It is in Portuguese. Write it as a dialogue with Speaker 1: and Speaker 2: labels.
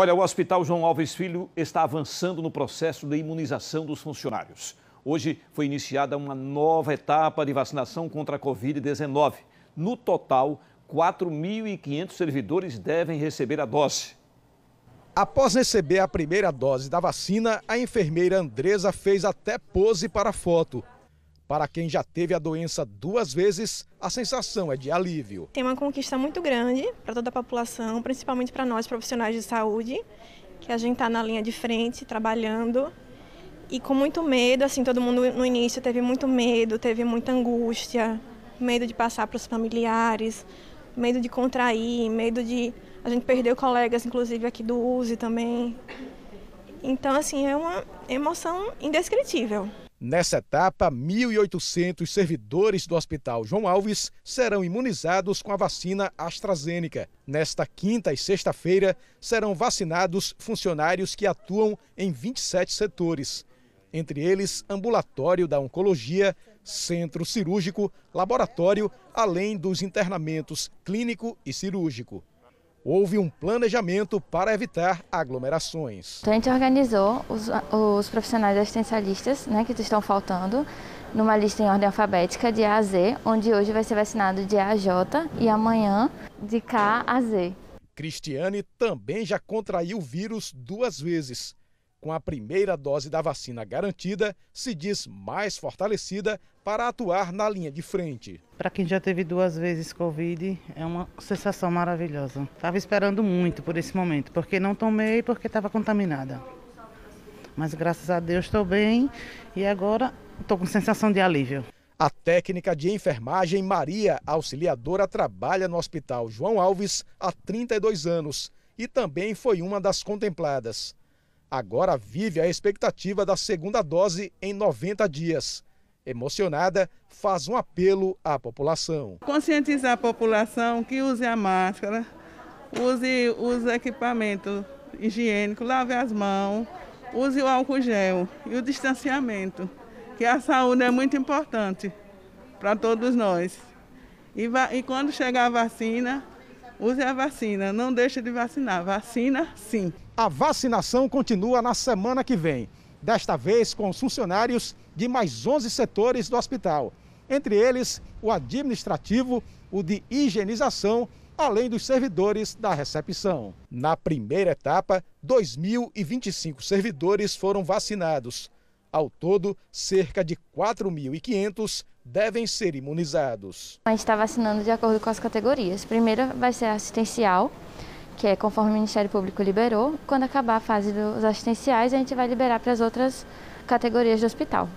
Speaker 1: Olha, o Hospital João Alves Filho está avançando no processo de imunização dos funcionários. Hoje foi iniciada uma nova etapa de vacinação contra a Covid-19. No total, 4.500 servidores devem receber a dose. Após receber a primeira dose da vacina, a enfermeira Andresa fez até pose para foto. Para quem já teve a doença duas vezes, a sensação é de alívio.
Speaker 2: Tem uma conquista muito grande para toda a população, principalmente para nós profissionais de saúde, que a gente está na linha de frente, trabalhando e com muito medo. Assim, todo mundo no início teve muito medo, teve muita angústia, medo de passar para os familiares, medo de contrair, medo de. A gente perder colegas, inclusive aqui do USE também. Então, assim, é uma emoção indescritível.
Speaker 1: Nessa etapa, 1.800 servidores do Hospital João Alves serão imunizados com a vacina AstraZeneca. Nesta quinta e sexta-feira, serão vacinados funcionários que atuam em 27 setores, entre eles ambulatório da oncologia, centro cirúrgico, laboratório, além dos internamentos clínico e cirúrgico houve um planejamento para evitar aglomerações.
Speaker 3: Então a gente organizou os, os profissionais assistencialistas né, que estão faltando numa lista em ordem alfabética de A a Z, onde hoje vai ser vacinado de A a J e amanhã de K a Z.
Speaker 1: Cristiane também já contraiu o vírus duas vezes com a primeira dose da vacina garantida, se diz mais fortalecida para atuar na linha de frente.
Speaker 4: Para quem já teve duas vezes Covid, é uma sensação maravilhosa. Estava esperando muito por esse momento, porque não tomei porque estava contaminada. Mas graças a Deus estou bem e agora estou com sensação de alívio. A técnica de enfermagem
Speaker 1: Maria Auxiliadora trabalha no Hospital João Alves há 32 anos e também foi uma das contempladas agora vive a expectativa da segunda dose em 90 dias. Emocionada, faz um apelo à população.
Speaker 4: Conscientizar a população que use a máscara, use os equipamentos higiênicos, lave as mãos, use o álcool gel e o distanciamento, que a saúde é muito importante para todos nós. E, e quando chegar a vacina, Use a vacina, não deixe de vacinar. Vacina, sim. A vacinação continua na semana que vem, desta vez com
Speaker 1: os funcionários de mais 11 setores do hospital, entre eles o administrativo, o de higienização, além dos servidores da recepção. Na primeira etapa, 2.025 servidores foram vacinados. Ao todo, cerca de 4.500 devem ser imunizados.
Speaker 3: A gente está vacinando de acordo com as categorias. Primeira vai ser assistencial, que é conforme o Ministério Público liberou. Quando acabar a fase dos assistenciais, a gente vai liberar para as outras categorias de hospital.